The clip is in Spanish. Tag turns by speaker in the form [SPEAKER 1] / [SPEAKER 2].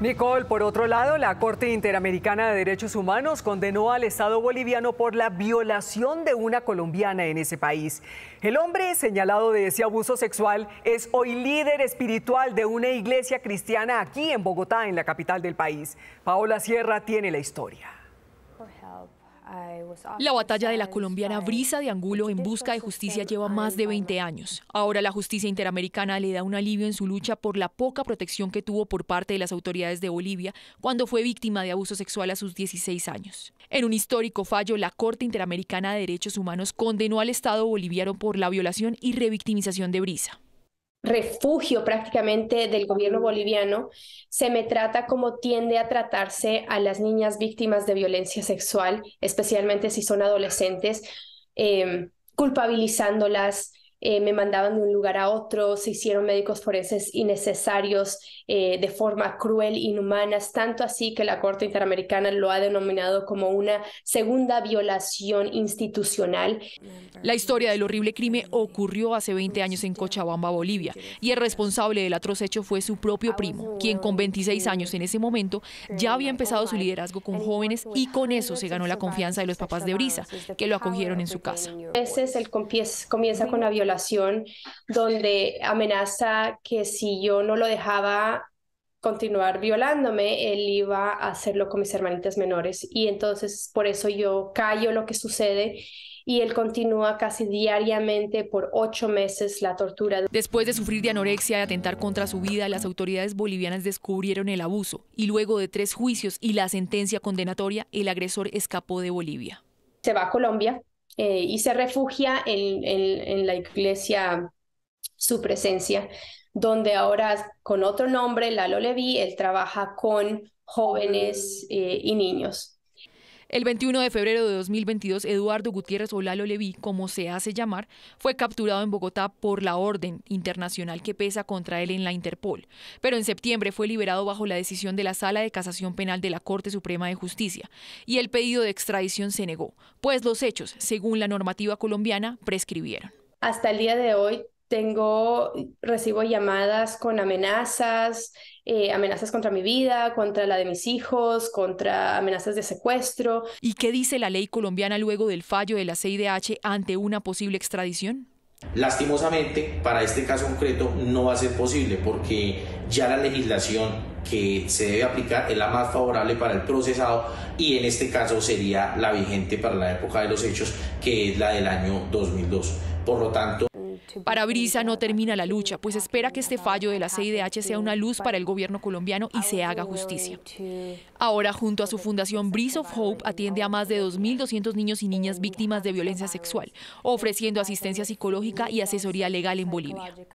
[SPEAKER 1] Nicole, por otro lado, la Corte Interamericana de Derechos Humanos condenó al Estado boliviano por la violación de una colombiana en ese país. El hombre señalado de ese abuso sexual es hoy líder espiritual de una iglesia cristiana aquí en Bogotá, en la capital del país. Paola Sierra tiene la historia. Oh, la batalla de la colombiana Brisa de Angulo en busca de justicia lleva más de 20 años. Ahora la justicia interamericana le da un alivio en su lucha por la poca protección que tuvo por parte de las autoridades de Bolivia cuando fue víctima de abuso sexual a sus 16 años. En un histórico fallo, la Corte Interamericana de Derechos Humanos condenó al Estado boliviano por la violación y revictimización de Brisa
[SPEAKER 2] refugio prácticamente del gobierno boliviano, se me trata como tiende a tratarse a las niñas víctimas de violencia sexual, especialmente si son adolescentes, em, culpabilizándolas, eh, me mandaban de un lugar a otro, se hicieron médicos forenses innecesarios eh, de forma cruel, inhumana, tanto así que la Corte Interamericana lo ha denominado como una segunda violación institucional. La historia del horrible
[SPEAKER 1] crimen ocurrió hace 20 años en Cochabamba, Bolivia, y el responsable del atroz hecho fue su propio primo, quien con 26 años en ese momento ya había empezado su liderazgo con jóvenes y con eso se ganó la confianza de los papás de Brisa, que lo acogieron en su casa.
[SPEAKER 2] Veces comienza con la violación donde amenaza que si yo no lo dejaba continuar violándome, él iba a hacerlo con mis hermanitas menores. Y entonces por eso yo callo lo que sucede y él continúa casi diariamente por ocho meses la tortura. Después de sufrir de anorexia y
[SPEAKER 1] atentar contra su
[SPEAKER 2] vida, las autoridades bolivianas descubrieron el abuso
[SPEAKER 1] y luego de tres juicios y la sentencia condenatoria, el agresor escapó de Bolivia.
[SPEAKER 2] Se va a Colombia, eh, y se refugia en, la iglesia su presencia, donde ahora con otro nombre, Lalo Levi, él trabaja con jóvenes eh, y niños. El 21 de febrero de
[SPEAKER 1] 2022, Eduardo Gutiérrez Olalo Leví, como se hace llamar, fue capturado en Bogotá por la orden internacional que pesa contra él en la Interpol, pero en septiembre fue liberado bajo la decisión de la Sala de Casación Penal de la Corte Suprema de Justicia y el pedido de extradición se negó, pues los hechos, según la normativa colombiana, prescribieron.
[SPEAKER 2] Hasta el día de hoy tengo, recibo llamadas con amenazas, eh, amenazas contra mi vida, contra la de mis hijos, contra amenazas de secuestro. ¿Y qué dice la ley colombiana
[SPEAKER 1] luego del fallo de la CIDH ante una posible extradición? Lastimosamente, para este caso concreto no va a ser posible porque ya la legislación que se debe aplicar es la más favorable para el procesado y en este caso sería la vigente para la época de los hechos que es la del año 2002. Por lo tanto, para Brisa no termina la lucha, pues espera que este fallo de la CIDH sea una luz para el gobierno colombiano y se haga justicia. Ahora, junto a su fundación Brise of Hope, atiende a más de 2.200 niños y niñas víctimas de violencia sexual, ofreciendo asistencia psicológica y asesoría legal en Bolivia.